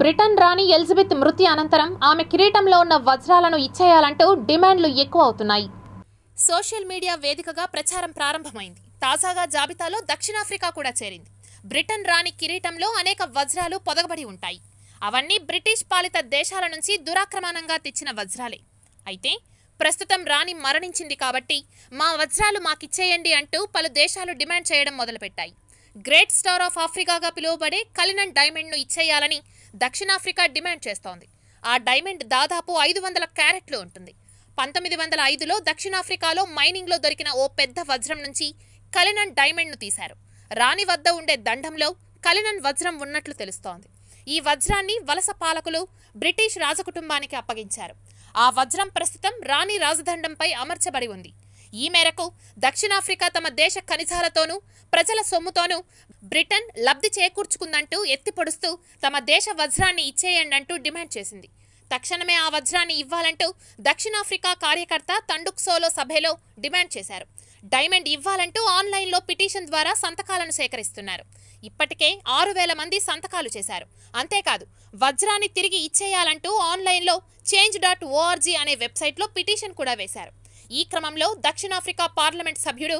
Britain రాణి Elizabeth మృతి అనంతరం ఆమె కిరీటంలో ఉన్న వజ్రాలను ఇచ్చేయాలంటూ డిమాండ్లు ఎక్కువ అవుతున్నాయి సోషల్ మీడియా వేదికగా ప్రచారం ప్రారంభమైంది తాజాగా జాబితాలో దక్షిణాఫ్రికా కూడా చేరింది బ్రిటన్ రాణి కిరీటంలో అనేక వజ్రాలు పొదగబడి ఉంటాయి అవన్నీ బ్రిటిష్ పాలిత దేశాల నుంచి దురాక్రమణంగా తెచ్చిన వజ్రాలే అయితే ప్రస్తుతం రాణి మరణించింది కాబట్టి మా వజ్రాలు మాకిచ్చేయండి అంటూ పలు దేశాలు డిమాండ్ చేయడం మొదలుపెట్టాయి గ్రేట్ స్టార్ ఆఫ్ ఆఫ్రికాగా పిలువబడే కలినన్ డైమండ్ను ఇచ్చేయాలని దక్షిణాఫ్రికా డిమాండ్ చేస్తోంది ఆ డైమండ్ దాదాపు ఐదు వందల క్యారెట్లు ఉంటుంది పంతొమ్మిది వందల ఐదులో దక్షిణాఫ్రికాలో మైనింగ్లో దొరికిన ఓ పెద్ద వజ్రం నుంచి కలినన్ డైమండ్ను తీశారు రాణి వద్ద ఉండే దండంలో కలినన్ వజ్రం ఉన్నట్లు తెలుస్తోంది ఈ వజ్రాన్ని వలస పాలకులు బ్రిటిష్ రాజకుటుంబానికి అప్పగించారు ఆ వజ్రం ప్రస్తుతం రాణి రాజదండంపై అమర్చబడి ఉంది ఈ మేరకు దక్షిణాఫ్రికా తమ దేశ ఖనిజాలతోనూ ప్రజల సొమ్ముతోనూ బ్రిటన్ లబ్ధి చేకూర్చుకుందంటూ ఎత్తిపొడుస్తూ తమ దేశ వజ్రాన్ని ఇచ్చేయండంటూ డిమాండ్ చేసింది తక్షణమే ఆ వజ్రాన్ని ఇవ్వాలంటూ దక్షిణాఫ్రికా కార్యకర్త తండుక్సోలో సభలో డిమాండ్ చేశారు డైమండ్ ఇవ్వాలంటూ ఆన్లైన్లో పిటిషన్ ద్వారా సంతకాలను సేకరిస్తున్నారు ఇప్పటికే ఆరు వేల మంది సంతకాలు చేశారు అంతేకాదు వజ్రాన్ని తిరిగి ఇచ్చేయాలంటూ ఆన్లైన్లో చేంజ్ డాట్ ఓఆర్జీ అనే వెబ్సైట్లో పిటిషన్ కూడా వేశారు ఈ క్రమంలో దక్షిణాఫ్రికా పార్లమెంట్ సభ్యుడు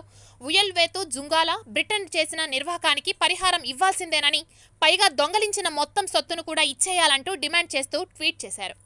ఉయల్వేతు జుంగాల బ్రిటన్ చేసిన నిర్వాహకానికి పరిహారం ఇవ్వాల్సిందేనని పైగా దొంగలించిన మొత్తం సొత్తును కూడా ఇచ్చేయాలంటూ డిమాండ్ చేస్తూ ట్వీట్ చేశారు